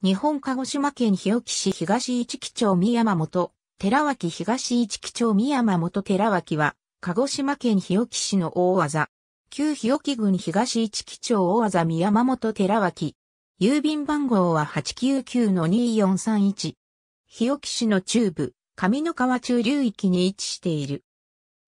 日本鹿児島県日置市東市木町宮山本、寺脇東市木町宮山本寺脇は、鹿児島県日置市の大技。旧日置郡東市木町大技宮山本寺脇。郵便番号は899-2431。日置市の中部、上野川中流域に位置している。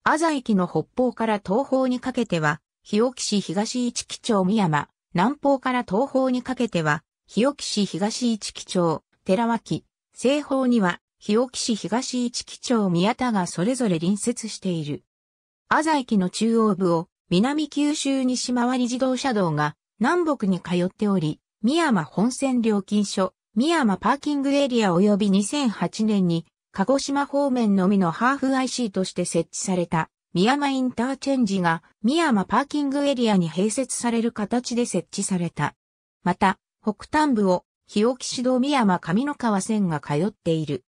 安佐駅の北方から東方にかけては、日置市東市木町宮山、南方から東方にかけては、日置市東市木町、寺脇、西方には、日置市東市木町宮田がそれぞれ隣接している。安佐駅の中央部を、南九州西回り自動車道が、南北に通っており、宮山本線料金所、宮山パーキングエリア及び2008年に、鹿児島方面のみのハーフ IC として設置された、宮山インターチェンジが、宮山パーキングエリアに併設される形で設置された。また、北端部を日置市道宮山上野川線が通っている。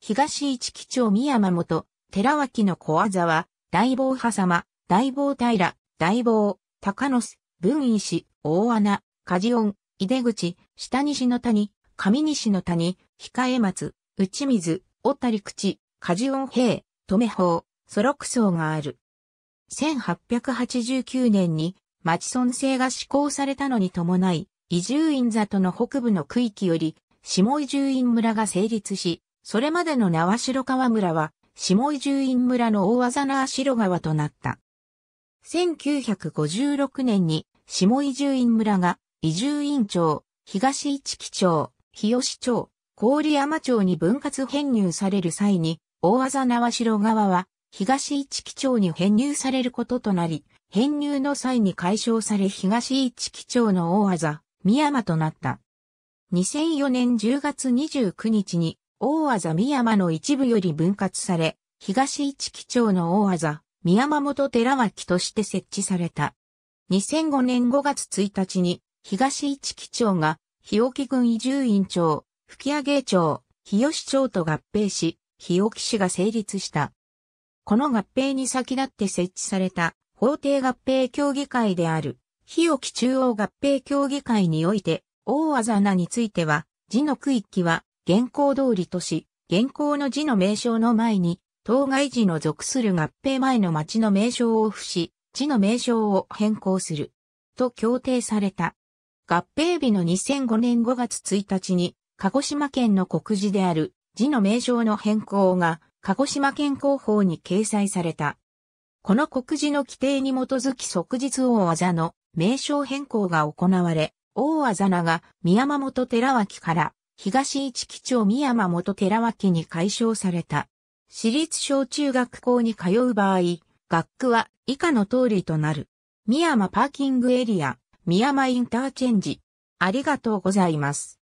東市基町宮山元、寺脇の小技は、大坊派様、大坊平、大坊、高野須、文石、大穴、梶温、井出口、下西の谷、上西の谷、控え松、内水、小谷口、梶温、平、留法、ソロク層がある。1889年に町村制が施行されたのに伴い、伊集院里の北部の区域より、下伊集院村が成立し、それまでの縄城川村は、下伊集院村の大技縄城川となった。1956年に、下伊集院村が、伊集院町、東市木町、日吉町、郡山町に分割編入される際に、大技縄城川は、東市木町に編入されることとなり、編入の際に解消され東市木町の大技、三山となった。2004年10月29日に、大和三山の一部より分割され、東市基町の大和三宮本元寺脇として設置された。2005年5月1日に、東市基町が、日置郡移住院長、吹上町、日吉町と合併し、日置市が成立した。この合併に先立って設置された、法定合併協議会である、日置中央合併協議会において、大あざなについては、字の区域は、現行通りとし、現行の字の名称の前に、当該字の属する合併前の町の名称を付し、字の名称を変更する。と協定された。合併日の2005年5月1日に、鹿児島県の告示である字の名称の変更が、鹿児島県広報に掲載された。この告示の規定に基づき即日大技の名称変更が行われ、大技名が宮間本寺脇から東一基町宮間本寺脇に解消された。私立小中学校に通う場合、学区は以下の通りとなる。宮間パーキングエリア、宮間インターチェンジ。ありがとうございます。